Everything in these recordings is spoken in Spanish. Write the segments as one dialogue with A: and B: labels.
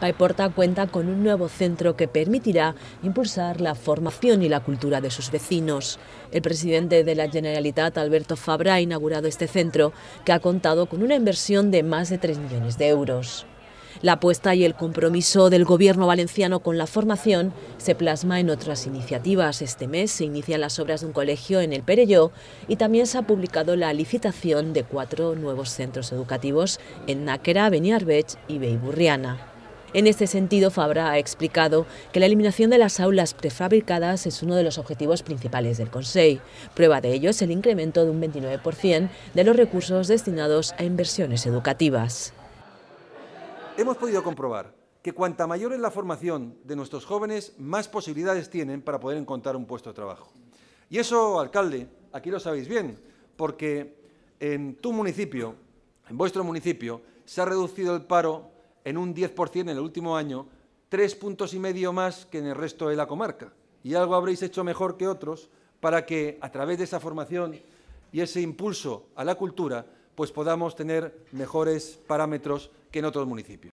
A: Paiporta cuenta con un nuevo centro que permitirá impulsar la formación y la cultura de sus vecinos. El presidente de la Generalitat, Alberto Fabra, ha inaugurado este centro, que ha contado con una inversión de más de 3 millones de euros. La apuesta y el compromiso del Gobierno valenciano con la formación se plasma en otras iniciativas. Este mes se inician las obras de un colegio en el Perelló y también se ha publicado la licitación de cuatro nuevos centros educativos en Náquera, Beniarbech
B: y Beiburriana.
A: En este sentido, Fabra ha explicado que la eliminación de las aulas prefabricadas es uno de los objetivos principales del Consejo. Prueba de ello es el incremento de un 29% de los recursos destinados a inversiones educativas.
C: Hemos podido comprobar que cuanta mayor es la formación de nuestros jóvenes, más posibilidades tienen para poder encontrar un puesto de trabajo. Y eso, alcalde, aquí lo sabéis bien, porque en tu municipio, en vuestro municipio, se ha reducido el paro en un 10% en el último año, tres puntos y medio más que en el resto de la comarca. Y algo habréis hecho mejor que otros para que a través de esa formación y ese impulso a la cultura, pues podamos tener mejores parámetros que en otros municipios.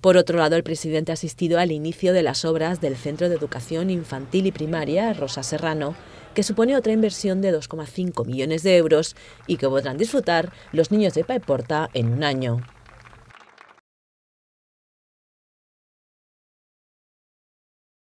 A: Por otro lado, el presidente ha asistido al inicio de las obras del Centro de Educación Infantil y Primaria Rosa Serrano, que supone otra inversión de 2,5 millones de euros y que podrán disfrutar los niños de Paiporta en un año.